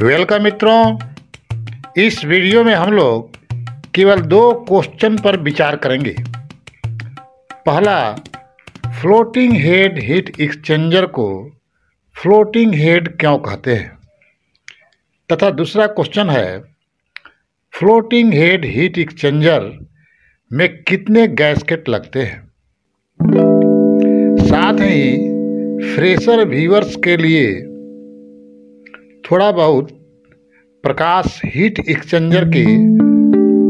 welcome मित्रों इस video में हम लोग केवल दो क्वेश्चन पर विचार करेंगे पहला फ्लोटिंग हेड हीट एक्सचेंजर को फ्लोटिंग हेड क्यों कहते हैं तथा दूसरा क्वेश्चन है फ्लोटिंग हेड हीट एक्सचेंजर में कितने गैसकेट लगते हैं साथ ही फ्रेशर व्यूवर्स के लिए थोड़ा बहुत प्रकाश हीट एक्सचेंजर के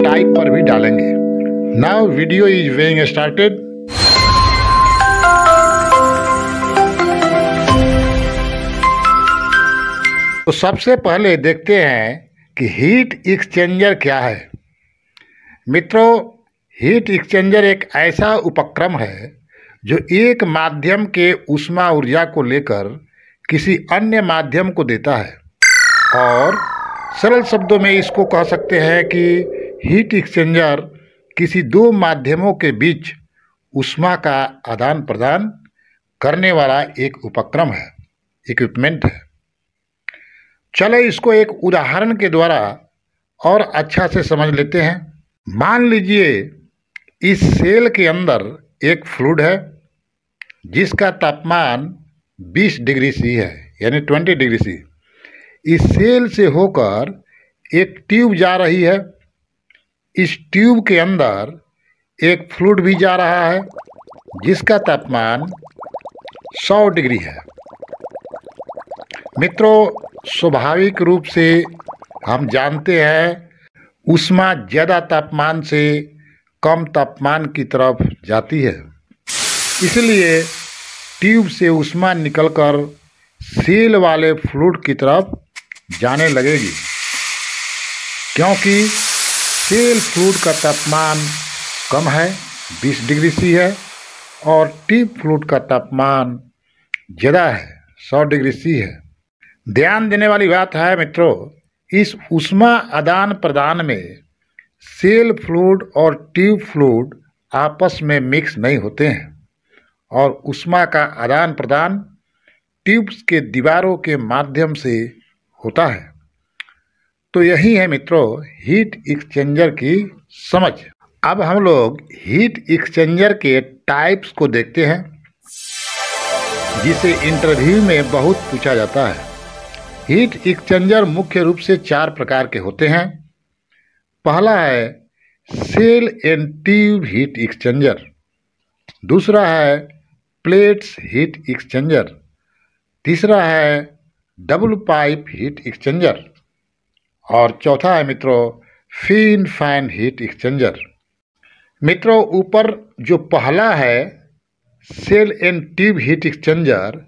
टाइप पर भी डालेंगे now video is being started तो सबसे पहले देखते हैं कि हीट एक्सचेंजर क्या है मित्रों हीट एक्सचेंजर एक ऐसा उपक्रम है जो एक माध्यम के उष्मा ऊर्जा को लेकर किसी अन्य माध्यम को देता है और सरल शब्दों में इसको कह सकते हैं कि हीट एक्सचेंजर किसी दो माध्यमों के बीच उष्मा का आदान प्रदान करने वाला एक उपक्रम है इक्विपमेंट है चलो इसको एक उदाहरण के द्वारा और अच्छा से समझ लेते हैं मान लीजिए इस सेल के अंदर एक फ्लूड है जिसका तापमान 20 डिग्री सी है यानी 20 डिग्री सी इस सेल से होकर एक ट्यूब जा रही है इस ट्यूब के अंदर एक फ्लूड भी जा रहा है जिसका तापमान 100 डिग्री है मित्रों स्वाभाविक रूप से हम जानते हैं उष्मा ज़्यादा तापमान से कम तापमान की तरफ जाती है इसलिए ट्यूब से उष्मा निकलकर सेल वाले फ्लूड की तरफ जाने लगेगी क्योंकि सेल फ्लूड का तापमान कम है 20 डिग्री सी है और टीप फ्लूड का तापमान ज़्यादा है 100 डिग्री सी है ध्यान देने वाली बात है मित्रों इस उष्मा आदान प्रदान में सेल फ्लूड और ट्यूब फ्लूड आपस में मिक्स नहीं होते हैं और उष्मा का आदान प्रदान ट्यूब्स के दीवारों के माध्यम से होता है तो यही है मित्रों हीट एक्सचेंजर की समझ अब हम लोग हीट एक्सचेंजर के टाइप्स को देखते हैं जिसे इंटरव्यू में बहुत पूछा जाता है हीट एक्सचेंजर मुख्य रूप से चार प्रकार के होते हैं पहला है shell and tube heat exchanger दूसरा है प्लेट्स हीट एक्सचेंजर तीसरा है डबल पाइप हीट एक्सचेंजर और चौथा है मित्रों फीन फैन हीट एक्सचेंजर मित्रों ऊपर जो पहला है shell and tube heat exchanger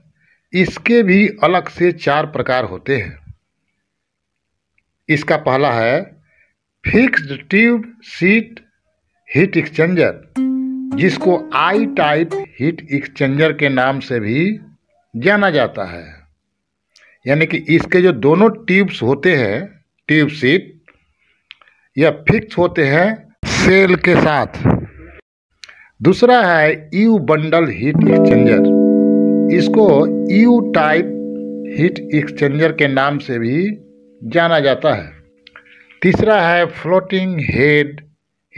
इसके भी अलग से चार प्रकार होते हैं इसका पहला है fixed tube sheet heat exchanger जिसको आई टाइप हीट एक्सचेंजर के नाम से भी जाना जाता है यानी कि इसके जो दोनों ट्यूब्स होते हैं ट्यूब सीट यह फिक्स होते हैं सेल के साथ दूसरा है यू बंडल हीट एक्सचेंजर इसको यू टाइप हीट एक्सचेंजर के नाम से भी जाना जाता है तीसरा है फ्लोटिंग हेड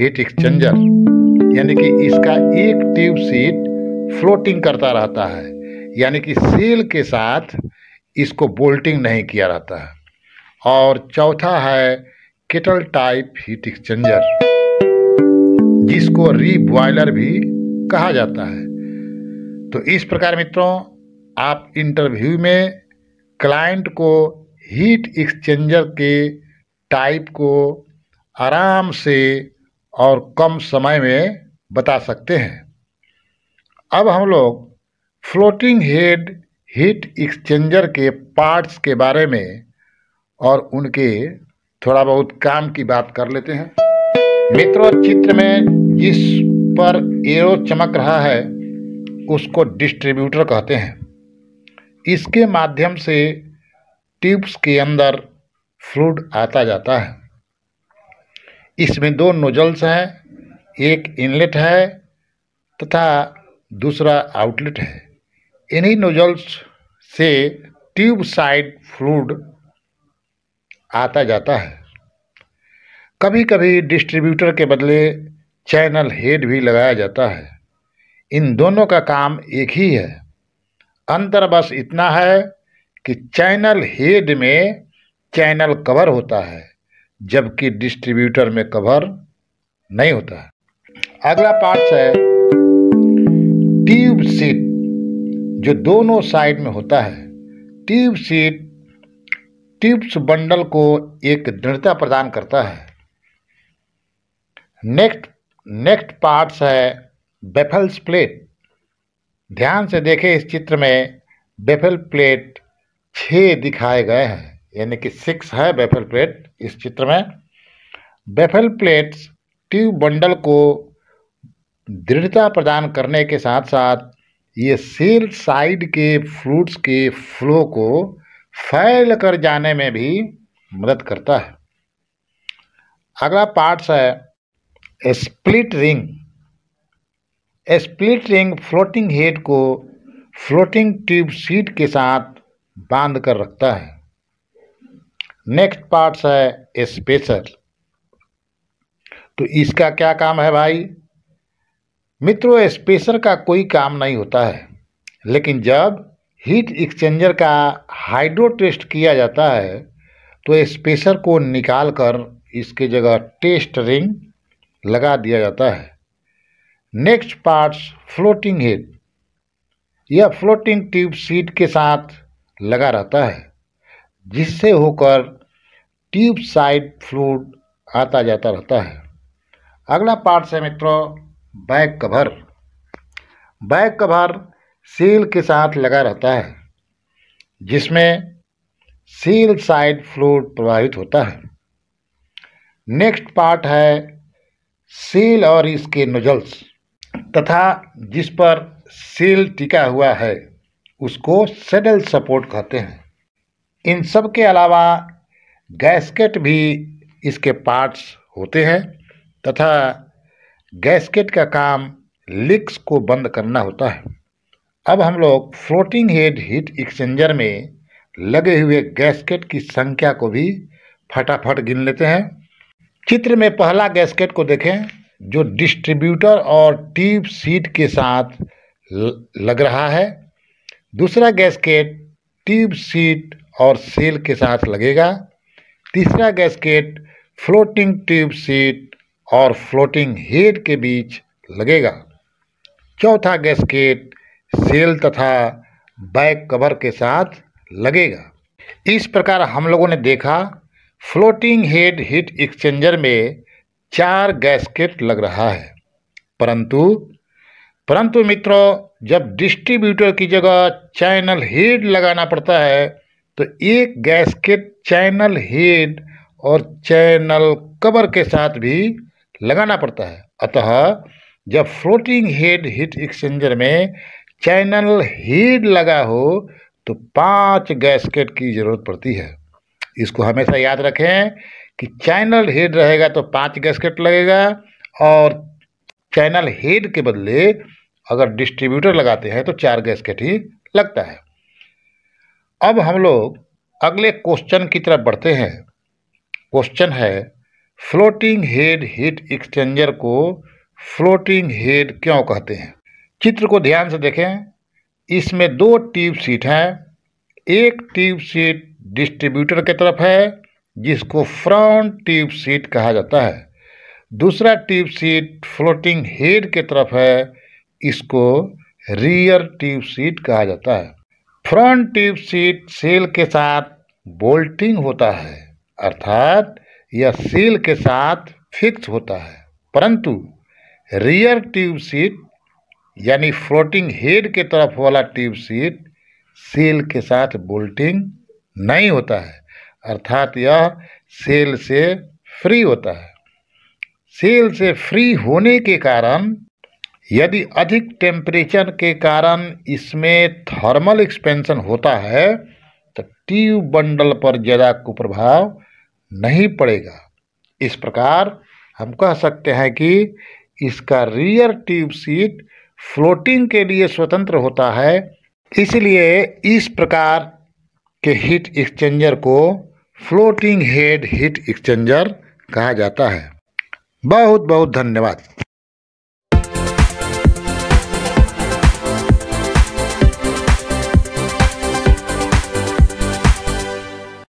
हीट एक्सचेंजर यानी कि इसका एक ट्यूब सीट फ्लोटिंग करता रहता है यानी कि सेल के साथ इसको बोल्टिंग नहीं किया रहता है और चौथा है केटल टाइप हीट एक्सचेंजर जिसको री बॉयलर भी कहा जाता है तो इस प्रकार मित्रों आप इंटरव्यू में क्लाइंट को हीट एक्सचेंजर के टाइप को आराम से और कम समय में बता सकते हैं अब हम लोग फ्लोटिंग हेड हीट एक्सचेंजर के पार्ट्स के बारे में और उनके थोड़ा बहुत काम की बात कर लेते हैं मित्रों चित्र में जिस पर एरो चमक रहा है उसको डिस्ट्रीब्यूटर कहते हैं इसके माध्यम से ट्यूब्स के अंदर फ्लूड आता जाता है इसमें दो नोजल्स हैं एक इनलेट है तथा दूसरा आउटलेट है इन्हीं नोजल्स से ट्यूब साइड फ्लूड आता जाता है कभी कभी डिस्ट्रीब्यूटर के बदले चैनल हेड भी लगाया जाता है इन दोनों का काम एक ही है अंतर बस इतना है कि चैनल हेड में चैनल कवर होता है जबकि डिस्ट्रीब्यूटर में कवर नहीं होता है अगला पार्ट है ट्यूब सीट जो दोनों साइड में होता है ट्यूब सीट ट्यूब्स बंडल को एक दृढ़ता प्रदान करता है नेक्स्ट नेक्स्ट पार्ट्स है बेफल्स प्लेट ध्यान से देखें इस चित्र में बेफल प्लेट छः दिखाए गए हैं यानी कि सिक्स है बेफल प्लेट इस चित्र में बेफल प्लेट्स ट्यूब बंडल को दृढ़ता प्रदान करने के साथ साथ ये सेल साइड के फ्रूट्स के फ्लो को फैल कर जाने में भी मदद करता है अगला पार्ट्स है split ring split ring floating head को फ्लोटिंग ट्यूब सीट के साथ बांध कर रखता है नेक्स्ट पार्ट्स है स्पेशल तो इसका क्या काम है भाई मित्रों स्पेसर का कोई काम नहीं होता है लेकिन जब हीट एक्सचेंजर का हाइड्रो टेस्ट किया जाता है तो स्पेसर को निकाल कर इसके जगह टेस्ट रिंग लगा दिया जाता है नेक्स्ट पार्ट्स फ्लोटिंग हेड यह फ्लोटिंग ट्यूब सीट के साथ लगा रहता है जिससे होकर ट्यूब साइड फ्लूड आता जाता रहता है अगला पार्ट है मित्रों back cover back cover seal के साथ लगा रहता है जिसमें सील साइड फ्लूड प्रवाहित होता है नेक्स्ट पार्ट है सील और इसके नोजल्स तथा जिस पर सील टिका हुआ है उसको सेडल सपोर्ट कहते हैं इन सब के अलावा गैसकेट भी इसके पार्ट्स होते हैं तथा गैसकेट का काम लिक्स को बंद करना होता है अब हम लोग फ्लोटिंग हेड हीट एक्सचेंजर में लगे हुए गैसकेट की संख्या को भी फटाफट गिन लेते हैं चित्र में पहला गैसकेट को देखें जो डिस्ट्रीब्यूटर और ट्यूब सीट के साथ लग रहा है दूसरा गैसकेट ट्यूब सीट और सेल के साथ लगेगा तीसरा गैसकेट फ्लोटिंग ट्यूब सीट और फ्लोटिंग हेड के बीच लगेगा चौथा गैसकेट सेल तथा बैक कवर के साथ लगेगा इस प्रकार हम लोगों ने देखा फ्लोटिंग हेड हीट एक्सचेंजर में चार गैसकेट लग रहा है परंतु परंतु मित्रों जब डिस्ट्रीब्यूटर की जगह चैनल हेड लगाना पड़ता है तो एक गैसकेट चैनल हेड और चैनल कवर के साथ भी लगाना पड़ता है अतः जब फ्लोटिंग हेड हीट एक्सचेंजर में चैनल हीड लगा हो तो पांच गैसकेट की ज़रूरत पड़ती है इसको हमेशा याद रखें कि चैनल हेड रहेगा तो पांच गैसकेट लगेगा और चैनल हेड के बदले अगर डिस्ट्रीब्यूटर लगाते हैं तो चार गैसकेट ही लगता है अब हम लोग अगले क्वेश्चन की तरफ बढ़ते हैं क्वेश्चन है फ्लोटिंग हेड हीट एक्सचेंजर को फ्लोटिंग हेड क्यों कहते हैं चित्र को ध्यान से देखें इसमें दो ट्यूब सीट हैं एक ट्यूब सीट डिस्ट्रीब्यूटर की तरफ है जिसको फ्रंट ट्यूब सीट कहा जाता है दूसरा ट्यूब सीट फ्लोटिंग हेड की तरफ है इसको रियर ट्यूब सीट कहा जाता है फ्रंट ट्यूब सीट सेल के साथ बोल्टिंग होता है अर्थात या सील के साथ फिक्स होता है परंतु रियर ट्यूब सीट यानी फ्लोटिंग हेड के तरफ वाला ट्यूब सीट सेल के साथ बोल्टिंग नहीं होता है अर्थात यह सेल से फ्री होता है सेल से फ्री होने के कारण यदि अधिक टेम्परेचर के कारण इसमें थर्मल एक्सपेंशन होता है तो ट्यूब बंडल पर ज़्यादा कुप्रभाव नहीं पड़ेगा इस प्रकार हम कह सकते हैं कि इसका रियर ट्यूब सीट फ्लोटिंग के लिए स्वतंत्र होता है इसलिए इस प्रकार के हीट एक्सचेंजर को फ्लोटिंग हेड हीट एक्सचेंजर कहा जाता है बहुत बहुत धन्यवाद